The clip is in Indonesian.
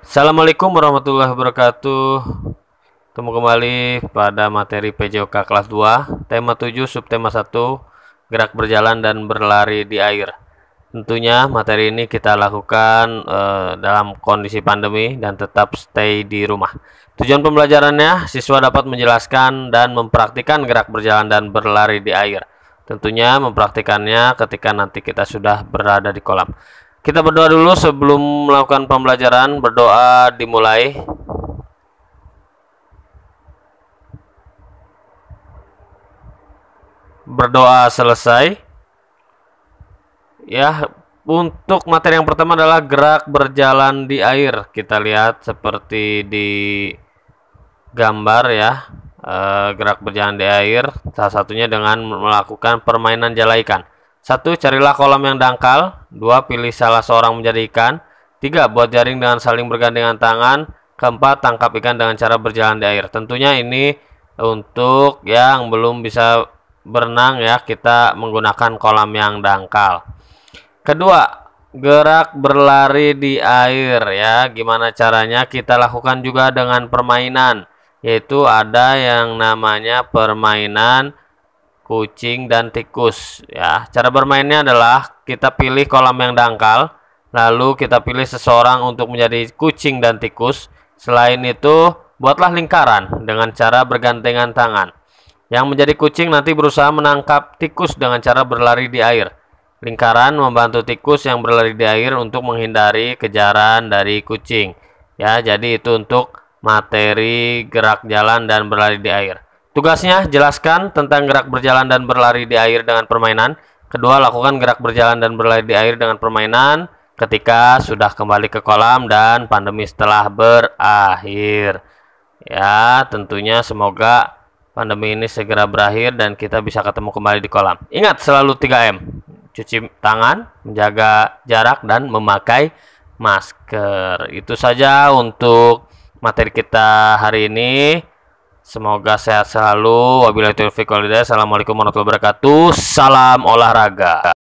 Assalamualaikum warahmatullahi wabarakatuh Temu kembali pada materi PJOK kelas 2 Tema 7 subtema 1 Gerak berjalan dan berlari di air Tentunya materi ini kita lakukan eh, dalam kondisi pandemi dan tetap stay di rumah Tujuan pembelajarannya siswa dapat menjelaskan dan mempraktikkan gerak berjalan dan berlari di air Tentunya mempraktikannya ketika nanti kita sudah berada di kolam kita berdoa dulu sebelum melakukan pembelajaran, berdoa dimulai. Berdoa selesai. Ya, untuk materi yang pertama adalah gerak berjalan di air. Kita lihat seperti di gambar ya. E, gerak berjalan di air salah satunya dengan melakukan permainan jala ikan. Satu, carilah kolam yang dangkal Dua, pilih salah seorang menjadi ikan. Tiga, buat jaring dengan saling bergandengan tangan. Keempat, tangkap ikan dengan cara berjalan di air. Tentunya ini untuk yang belum bisa berenang ya, kita menggunakan kolam yang dangkal. Kedua, gerak berlari di air ya. Gimana caranya? Kita lakukan juga dengan permainan, yaitu ada yang namanya permainan kucing dan tikus ya. Cara bermainnya adalah kita pilih kolam yang dangkal lalu kita pilih seseorang untuk menjadi kucing dan tikus selain itu buatlah lingkaran dengan cara bergantengan tangan yang menjadi kucing nanti berusaha menangkap tikus dengan cara berlari di air lingkaran membantu tikus yang berlari di air untuk menghindari kejaran dari kucing ya jadi itu untuk materi gerak jalan dan berlari di air tugasnya jelaskan tentang gerak berjalan dan berlari di air dengan permainan Kedua, lakukan gerak berjalan dan berlari di air dengan permainan ketika sudah kembali ke kolam dan pandemi setelah berakhir. Ya, tentunya semoga pandemi ini segera berakhir dan kita bisa ketemu kembali di kolam. Ingat selalu 3M. Cuci tangan, menjaga jarak dan memakai masker. Itu saja untuk materi kita hari ini. Semoga sehat selalu. Wabillahi taufiq walhidayah. Assalamualaikum warahmatullahi wabarakatuh. Salam olahraga.